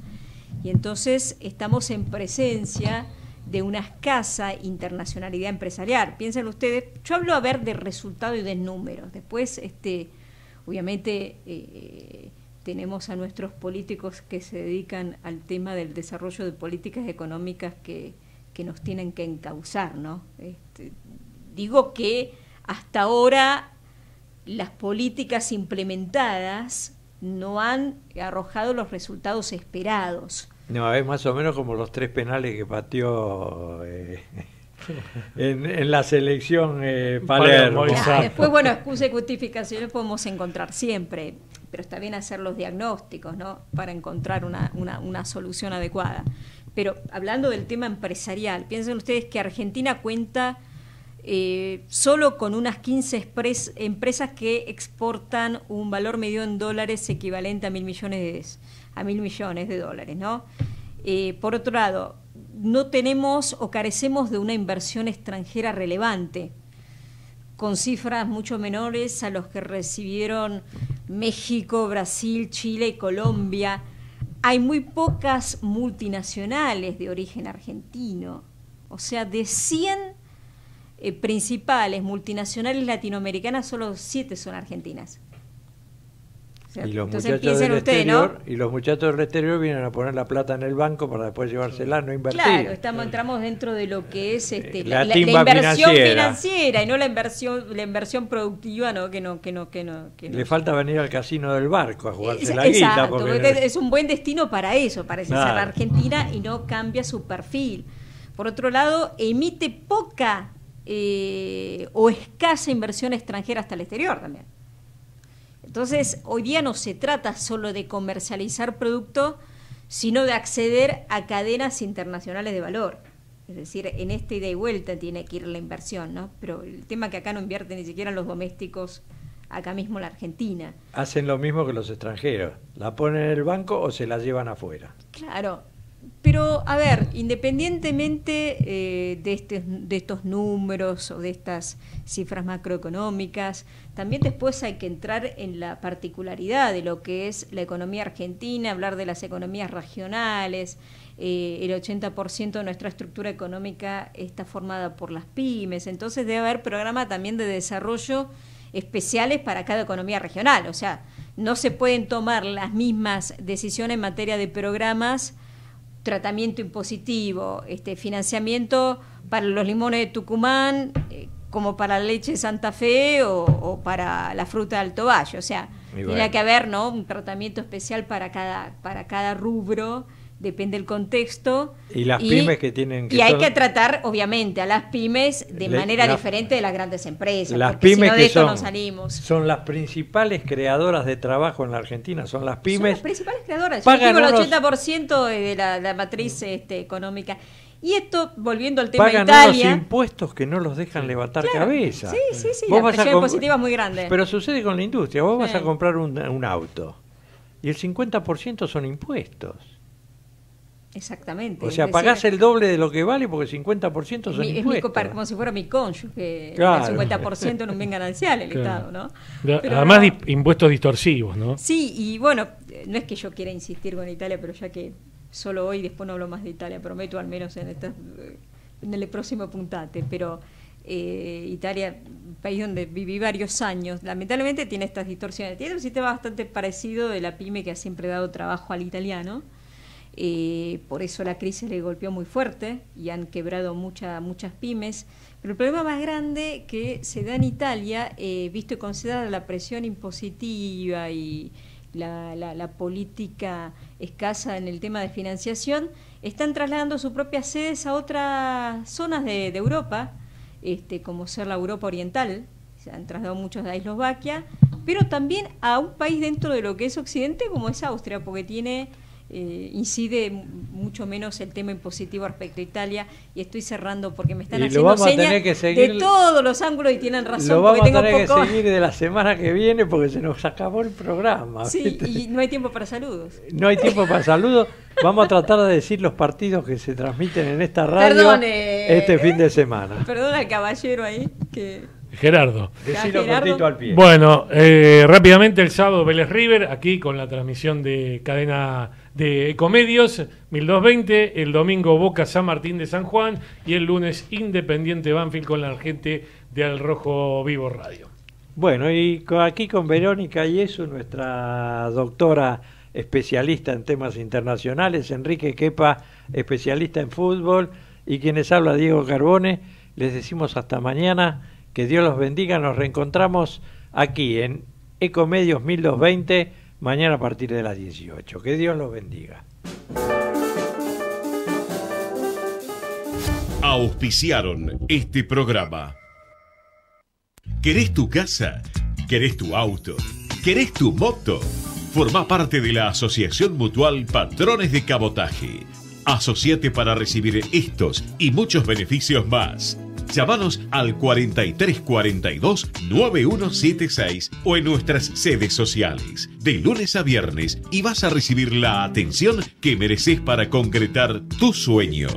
y entonces estamos en presencia de una escasa internacionalidad empresarial. Piensen ustedes, yo hablo a ver de resultado y de números. Después, este, obviamente, eh, tenemos a nuestros políticos que se dedican al tema del desarrollo de políticas económicas que, nos tienen que encauzar, ¿no? Eh, Digo que hasta ahora las políticas implementadas no han arrojado los resultados esperados. No, es más o menos como los tres penales que pateó eh, [LAUGHS] en, la selección eh, Palermo. Ah, después, bueno, excusas y justificaciones podemos encontrar siempre, pero está bien hacer los diagnósticos, ¿no? Para encontrar una, una solución adecuada. Pero hablando del tema empresarial, piensen ustedes que Argentina cuenta eh, solo con unas 15 empresas que exportan un valor medio en dólares equivalente a mil millones de, a millones de dólares. ¿no? Eh, por otro lado, no tenemos o carecemos de una inversión extranjera relevante, con cifras mucho menores a los que recibieron México, Brasil, Chile y Colombia. Hay muy pocas multinacionales de origen argentino, o sea, de 100 eh, principales multinacionales latinoamericanas, solo siete son argentinas. y los muchachos del exterior, y los muchachos del exterior vienen a poner la plata en el banco para después llevársela, no invertir. Claro, estamos entramos dentro de lo que es eh, este, la, inversión financiera. y no la inversión la inversión productiva, no que no que no que no. Le falta venir al casino del barco a jugarse la exacto, guita. Es un buen destino para eso, para la Argentina y no cambia su perfil. Por otro lado, emite poca eh, o escasa inversión extranjera hasta el exterior también. Entonces, hoy día no se trata solo de comercializar producto sino de acceder a cadenas internacionales de valor. Es decir, en esta ida y vuelta tiene que ir la inversión, ¿no? Pero el tema que acá no invierten ni siquiera los domésticos, acá mismo la Argentina. Hacen lo mismo que los extranjeros, la ponen en el banco o se la llevan afuera. Claro, pero, a ver, independientemente eh, de, este, de estos números o de estas cifras macroeconómicas, también después hay que entrar en la particularidad de lo que es la economía argentina, hablar de las economías regionales. Eh, el 80% de nuestra estructura económica está formada por las pymes, entonces debe haber programas también de desarrollo especiales para cada economía regional, o sea, no se pueden tomar las mismas decisiones en materia de programas tratamiento impositivo, este, financiamiento para los limones de Tucumán, eh, como para la leche de Santa Fe o, para la fruta del Alto Valle. O sea, tiene que haber ¿no? un tratamiento especial para cada, para cada rubro depende del contexto. Y las pymes que tienen que Y hay que tratar, obviamente, a las pymes de manera diferente de las grandes empresas. Las pymes son, las principales creadoras de trabajo en la Argentina, son las pymes. Son las principales creadoras, pagan Yo el 80% de la, matriz este, económica. Y esto, volviendo al tema de Italia. Unos impuestos que no los dejan levantar cabeza. Sí, sí, sí, la positiva es muy grande. Pero sucede con la industria. Vos vas a comprar un, un auto y el 50% son impuestos. Exactamente. O sea, pagás el doble de lo que vale porque el 50% son es impuestos. Es como si fuera mi cónyuge, que el 50% en un bien ganancial el Estado, ¿no? Además, impuestos distorsivos, ¿no? Sí, y bueno, no es que yo quiera insistir con Italia, pero ya que solo hoy, después no hablo más de Italia, prometo al menos en, esta, en el próximo puntate, pero... Eh, Italia, país donde viví varios años, lamentablemente tiene estas distorsiones. Tiene un sistema bastante parecido de la pyme que ha siempre dado trabajo al italiano, eh, por eso la crisis le golpeó muy fuerte y han quebrado mucha, muchas pymes. Pero el problema más grande que se da en Italia, eh, visto y considerada la presión impositiva y la, política escasa en el tema de financiación, están trasladando sus propias sedes a otras zonas de, Europa, este, como ser la Europa Oriental, se han trasladado muchos a Eslovaquia, pero también a un país dentro de lo que es Occidente como es Austria, porque tiene eh, incide mucho menos el tema impositivo respecto a Italia. Y estoy cerrando porque me están haciendo señas de todos los ángulos y tienen razón. Lo vamos a tener que seguir de la semana que viene porque se nos acabó el programa. Sí, y no hay tiempo para saludos. No hay tiempo para saludos. Vamos a tratar de decir los partidos que se transmiten en esta radio eh, este fin de semana. perdón al caballero ahí que... Gerardo. Bueno, eh, rápidamente el sábado Vélez River, aquí con la transmisión de cadena de Ecomedios, 1220, el domingo Boca San Martín de San Juan y el lunes Independiente Banfield con la gente de Al Rojo Vivo Radio. Bueno, y aquí con Verónica y nuestra doctora especialista en temas internacionales, Enrique Quepa, especialista en fútbol, y quienes habla Diego Carbone, les decimos hasta mañana, que Dios los bendiga, nos reencontramos aquí en Ecomedios 1220 mañana a partir de las 18. Que Dios los bendiga. Auspiciaron este programa. ¿Querés tu casa? ¿Querés tu auto? ¿Querés tu moto? Forma parte de la Asociación Mutual Patrones de Cabotaje. Asociate para recibir estos y muchos beneficios más. Llámanos al 4342-9176 o en nuestras sedes sociales, de lunes a viernes, y vas a recibir la atención que mereces para concretar tu sueño.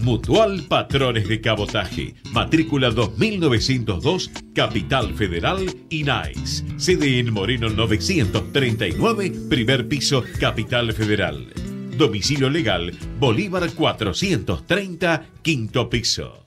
Mutual Patrones de Cabotaje, matrícula 2902, Capital Federal, Nice sede en Moreno 939, primer piso, Capital Federal. Domicilio legal, Bolívar 430, quinto piso.